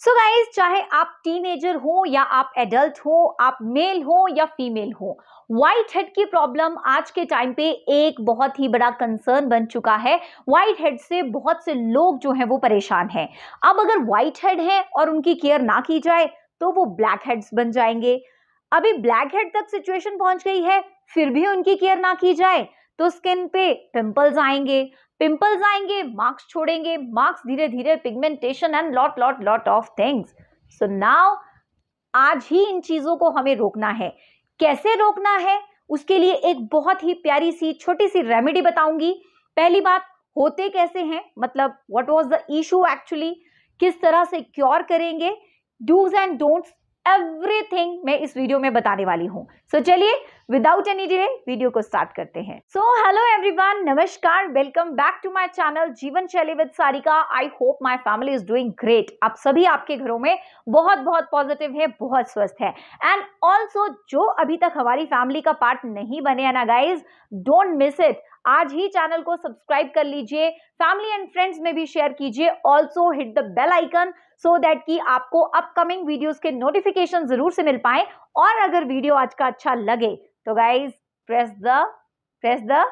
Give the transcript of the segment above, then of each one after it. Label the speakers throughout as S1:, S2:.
S1: सो so guys चाहे आप teenager हो या आप एडल्ट हो आप मेल हो या फीमेल हो व्हाइट हेड की प्रॉब्लम आज के टाइम पे एक बहुत ही बड़ा कंसर्न बन चुका है वाइट हेड से बहुत से लोग जो हैं वो परेशान हैं अब अगर वाइट हेड है और उनकी केयर ना की जाए तो वो ब्लैक हेड्स बन जाएंगे अभी ब्लैक हेड तक सिचुएशन पहुंच गई है फिर भी उनकी केयर ना की जाए तो स्किन पे पिंपल्स आएंगे पिंपल्स आएंगे मार्क्स छोड़ेंगे मार्क्स धीरे धीरे pigmentation and lot lot lot of things so now आज ही इन चीज़ों को हमें रोकना है कैसे रोकना है उसके लिए एक बहुत ही प्यारी सी छोटी सी रेमेडी बताऊंगी पहली बात होते कैसे हैं मतलब what was the issue actually किस तरह से क्योर करेंगे डूज एंड डोंट्स एवरीथिंग मैं इस वीडियो में बताने वाली हूँ सो so, चलिए विदाउट एनी डिले वीडियो को स्टार्ट करते हैं सो हेलो एवरीवन नमस्कार welcome back to my channel Jeevan Shaili with Sarika I hope my family is doing great आप सभी आपके घरों में बहुत बहुत पॉजिटिव है बहुत स्वस्थ है एंड ऑल्सो जो अभी तक हमारी फैमिली का पार्ट नहीं बने ना गाइज डोंट मिस इट आज ही चैनल को सब्सक्राइब कर लीजिए फैमिली एंड फ्रेंड्स में भी शेयर कीजिए also hit the bell icon so that कि आपको अपकमिंग वीडियोस के नोटिफिकेशन जरूर से मिल पाए और अगर वीडियो आज का अच्छा लगे तो guys press the press the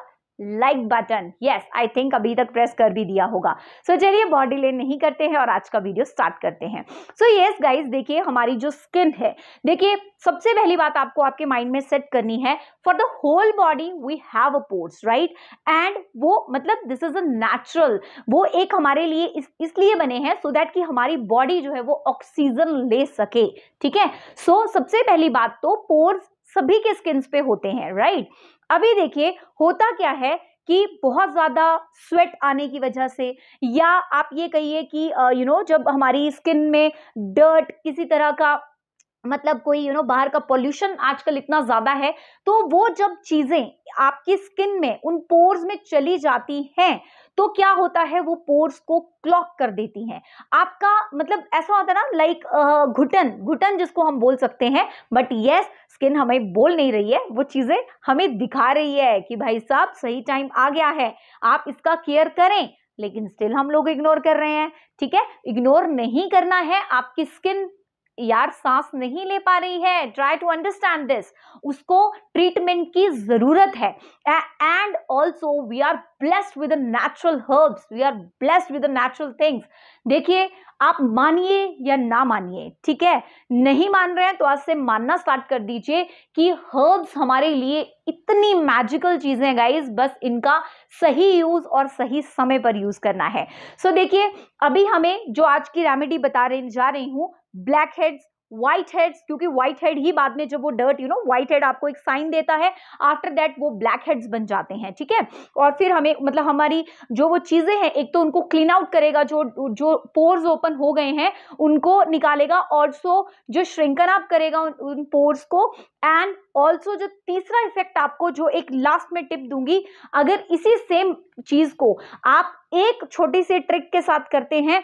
S1: like button yes I think अभी तक प्रेस कर भी दिया होगा सो so, चलिए बॉडी लेन नहीं करते हैं और आज का वीडियो स्टार्ट करते हैं सो यस गाइस देखिए हमारी जो स्किन है देखिए सबसे पहली बात आपको आपके माइंड में सेट करनी है for the whole body we have a pores right and वो मतलब दिस इज अ नेचुरल वो एक हमारे लिए इस, इसलिए बने हैं सो दैट कि हमारी बॉडी जो है वो ऑक्सीजन ले सके ठीक है सो so, सबसे पहली बात तो पोर्स सभी के स्किन पे होते हैं राइट अभी देखिए होता क्या है कि बहुत ज़्यादा स्वेट आने की वजह से या आप ये कहिए कि यू नो जब हमारी स्किन में डर्ट किसी तरह का मतलब कोई यू नो बाहर का पोल्यूशन आजकल इतना ज़्यादा है तो वो जब चीज़ें आपकी स्किन में उन पोर्स में चली जाती हैं तो क्या होता है वो पोर्स को क्लॉक कर देती हैं आपका मतलब ऐसा होता है ना लाइक घुटन घुटन जिसको हम बोल सकते हैं बट येस स्किन हमें बोल नहीं रही है वो चीज़ें हमें दिखा रही है कि भाई साहब सही टाइम आ गया है आप इसका केयर करें लेकिन स्टिल हम लोग इग्नोर कर रहे हैं ठीक है इग्नोर नहीं करना है आपकी स्किन यार सांस नहीं ले पा रही है ट्राई टू अंडरस्टैंड दिस उसको ट्रीटमेंट की जरूरत है and also we are blessed with natural herbs we are blessed with natural things देखिए आप मानिए या ना मानिए ठीक है नहीं मान रहे हैं तो आज से मानना स्टार्ट कर दीजिए कि हर्ब्स हमारे लिए इतनी मैजिकल चीज़ें गाइज बस इनका सही यूज़ और सही समय पर यूज़ करना है सो so, देखिए अभी हमें जो आज की रेमेडी बता रही जा रही हूं ब्लैक हेड्स व्हाइट हेड्स क्योंकि व्हाइट हेड ही बाद में जब वो dirt you know whitehead आपको एक साइन देता है आफ्टर दैट वो ब्लैक हेड्स बन जाते हैं ठीक है और फिर हमें मतलब हमारी जो वो चीज़ें हैं एक तो उनको क्लीन आउट करेगा जो जो पोर्स ओपन हो गए हैं उनको निकालेगा ऑल्सो जो श्रिंकन आप करेगा उन, उन पोर्स को एंड ऑल्सो जो तीसरा इफेक्ट आपको जो एक लास्ट में टिप दूंगी अगर इसी सेम चीज़ को आप एक छोटी सी ट्रिक के साथ करते हैं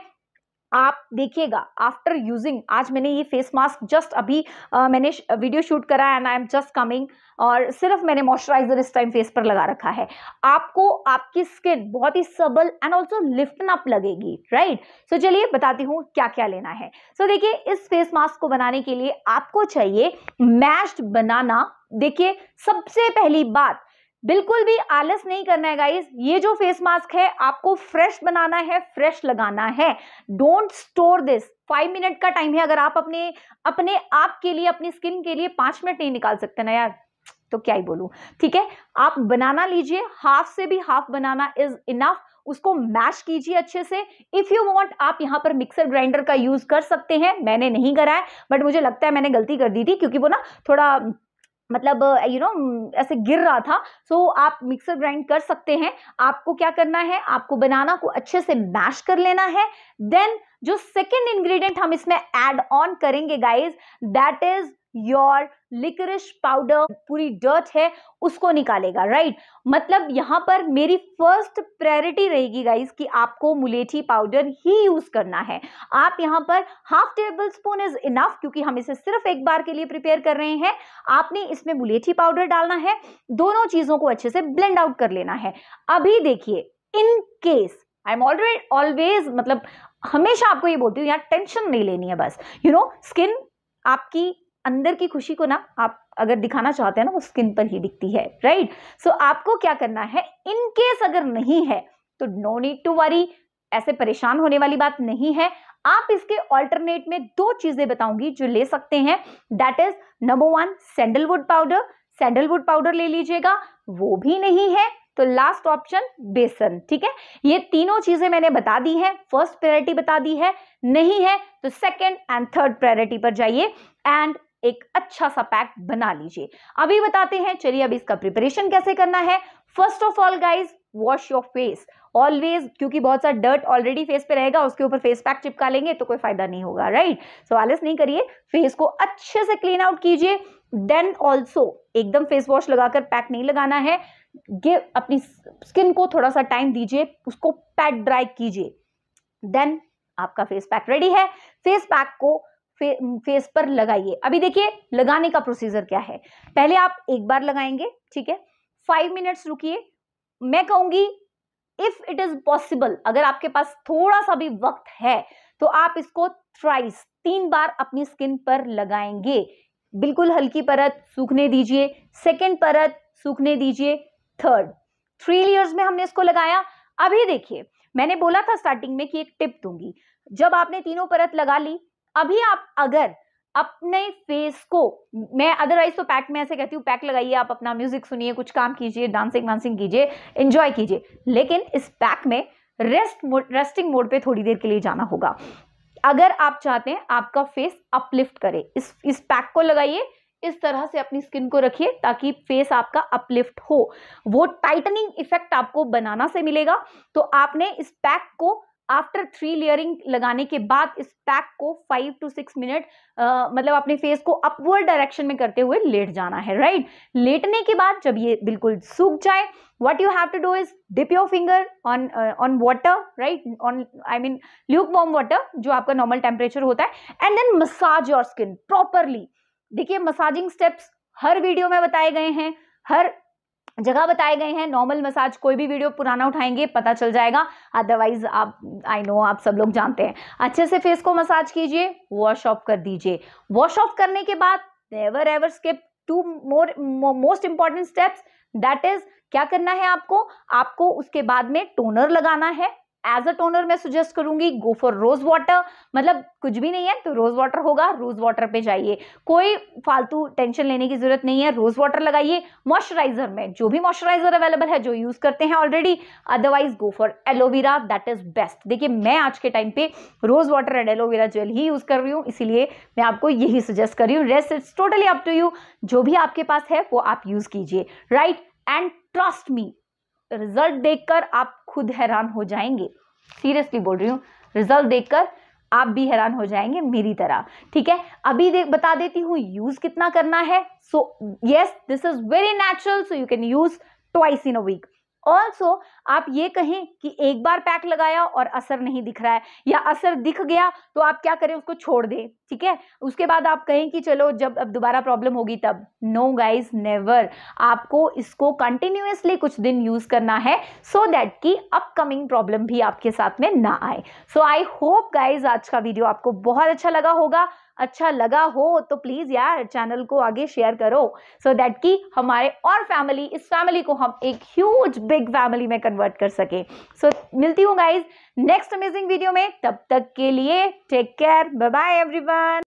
S1: आप देखिएगा आफ्टर यूजिंग आज मैंने ये फेस मास्क जस्ट अभी आ, मैंने वीडियो शूट करा and I am just coming और सिर्फ मैंने मॉइस्चराइजर इस टाइम फेस पर लगा रखा है आपको आपकी स्किन बहुत ही supple and also lifted up लगेगी राइट सो so, चलिए बताती हूँ क्या क्या लेना है सो so, देखिए इस फेस मास्क को बनाने के लिए आपको चाहिए मैश्ड बनाना देखिए सबसे पहली बात बिल्कुल भी आलस नहीं करना है गाइस ये जो फेस मास्क है आपको फ्रेश बनाना है फ्रेश लगाना है don't store this five minute का टाइम है अगर आप अपने अपने आप के लिए अपनी स्किन के लिए पांच मिनट नहीं निकाल सकते ना यार तो क्या ही बोलू ठीक है आप बनाना लीजिए हाफ से भी हाफ बनाना इज इनफ उसको मैश कीजिए अच्छे से इफ यू वॉन्ट आप यहाँ पर मिक्सर ग्राइंडर का यूज कर सकते हैं मैंने नहीं करा है बट मुझे लगता है मैंने गलती कर दी थी क्योंकि वो ना थोड़ा मतलब यू नो ऐसे गिर रहा था सो so, आप मिक्सर ग्राइंड कर सकते हैं आपको क्या करना है आपको बनाना को अच्छे से मैश कर लेना है देन जो सेकेंड इंग्रेडिएंट हम इसमें ऐड ऑन करेंगे guys that is your liquorice powder पूरी डर्ट है उसको निकालेगा राइट मतलब यहां पर मेरी फर्स्ट प्रायोरिटी रहेगी गाइज कि आपको मुलेठी पाउडर ही यूज करना है आप यहाँ पर half tablespoon is enough क्योंकि हम इसे सिर्फ एक बार के लिए प्रिपेयर कर रहे हैं आपने इसमें मुलेठी पाउडर डालना है दोनों चीजों को अच्छे से ब्लेंड आउट कर लेना है अभी देखिए in case I am already always मतलब हमेशा आपको ये बोलती हूँ यार टेंशन नहीं लेनी है बस यू नो स्किन आपकी अंदर की खुशी को ना आप अगर दिखाना चाहते हैं ना वो स्किन पर ही दिखती है राइट सो so, आपको क्या करना है इन केस अगर नहीं है तो नो नीड टू वरी ऐसे परेशान होने वाली बात नहीं है आप इसके अल्टरनेट में दो चीजें बताऊंगी जो ले सकते हैं that is number one sandalwood powder sandalwood powder ले लीजिएगा वो भी नहीं है तो लास्ट ऑप्शन बेसन ठीक है ये तीनों चीजें मैंने बता दी हैं फर्स्ट प्रायोरिटी बता दी है नहीं है तो सेकंड एंड थर्ड प्रायोरिटी पर जाइए एंड एक अच्छा सा पैक बना लीजिए अभी बताते हैं चलिए अब इसका प्रिपरेशन कैसे करना है first of all guys wash your face always क्योंकि बहुत सारा डर्ट ऑलरेडी फेस पे रहेगा उसके ऊपर फेस पैक चिपका लेंगे तो कोई फायदा नहीं होगा राइट सो आलस नहीं करिए फेस को अच्छे से क्लीन आउट कीजिए देन ऑल्सो एकदम फेस वॉश लगाकर पैक नहीं लगाना है गिव अपनी स्किन को थोड़ा सा टाइम दीजिए उसको पैक ड्राई कीजिए देन आपका फेस पैक रेडी है फेस पैक को फे, फेस पर लगाइए अभी देखिए लगाने का प्रोसीजर क्या है पहले आप एक बार लगाएंगे ठीक है फाइव मिनट्स रुकिए मैं कहूंगी इफ इट इज पॉसिबल अगर आपके पास थोड़ा सा भी वक्त है तो आप इसको थ्राइस तीन बार अपनी स्किन पर लगाएंगे बिल्कुल हल्की परत सूखने दीजिए सेकेंड परत सूखने दीजिए थर्ड थ्री लेयर्स में हमने इसको लगाया अभी देखिए मैंने बोला था स्टार्टिंग में कि एक टिप दूंगी जब आपने तीनों परत लगा ली अभी आप अगर अपने फेस को मैं अदरवाइज तो पैक में ऐसे कहती हूँ पैक लगाइए आप अपना म्यूजिक सुनिए कुछ काम कीजिए डांसिंग वांसिंग कीजिए इंजॉय कीजिए लेकिन इस पैक में रेस्ट मोड रेस्टिंग मोड पे थोड़ी देर के लिए जाना होगा अगर आप चाहते हैं आपका फेस अपलिफ्ट करे इस इस पैक को लगाइए इस तरह से अपनी स्किन को रखिए ताकि फेस आपका अपलिफ्ट हो वो टाइटनिंग इफेक्ट आपको बनाना से मिलेगा तो आपने इस पैक को आफ्टर थ्री लेयरिंग लगाने के बाद इस पैक को फाइव टू सिक्स मिनट मतलब अपने फेस को अपवर्ड डायरेक्शन में करते हुए लेट जाना है राइट right? लेटने के बाद जब ये बिल्कुल सूख जाए what you have to do is dip your finger on on water right on I mean lukewarm water जो आपका नॉर्मल टेम्परेचर होता है and then massage your skin properly देखिए मसाजिंग स्टेप्स हर वीडियो में बताए गए हैं हर जगह बताए गए हैं नॉर्मल मसाज कोई भी वीडियो पुराना उठाएंगे पता चल जाएगा अदरवाइज आप आई नो आप सब लोग जानते हैं अच्छे से फेस को मसाज कीजिए वॉश ऑफ कर दीजिए वॉश ऑफ करने के बाद never ever skip two more most important steps that is क्या करना है आपको आपको उसके बाद में टोनर लगाना है एज अ टोनर मैं सुजेस्ट करूंगी गो फॉर रोज वाटर मतलब कुछ भी नहीं है तो रोज वाटर होगा रोज वाटर पे जाइए कोई फालतू टेंशन लेने की जरूरत नहीं है रोज वाटर लगाइए मॉइस्चराइजर में जो भी मॉइस्चराइजर अवेलेबल है जो यूज करते हैं already otherwise go for aloe vera that is best देखिए मैं आज के टाइम पे rose water and aloe vera gel ही यूज कर रही हूँ इसीलिए मैं आपको यही सजेस्ट कर रही हूँ rest it's totally up to you जो भी आपके पास है वो आप यूज कीजिए right and trust me result देखकर आप खुद हैरान हो जाएंगे सीरियसली बोल रही हूँ रिजल्ट देखकर आप भी हैरान हो जाएंगे मेरी तरह ठीक है अभी दे, बता देती हूँ यूज कितना करना है so yes this is very natural so you can use twice in a week also आप ये कहें कि एक बार पैक लगाया और असर नहीं दिख रहा है या असर दिख गया तो आप क्या करें उसको छोड़ दें ठीक है उसके बाद आप कहें कि चलो जब अब दोबारा प्रॉब्लम होगी तब नो गाइज नेवर आपको इसको कंटिन्यूसली कुछ दिन यूज़ करना है सो so दैट कि अपकमिंग प्रॉब्लम भी आपके साथ में ना आए सो आई होप गाइज आज का वीडियो आपको बहुत अच्छा लगा होगा अच्छा लगा हो तो प्लीज़ यार चैनल को आगे शेयर करो सो so दैट कि हमारे और फैमिली इस फैमिली को हम एक ह्यूज बिग फैमिली में कन्वर्ट कर सके सो so, मिलती हूँ गाइज नेक्स्ट अमेजिंग वीडियो में तब तक के लिए take care bye bye everyone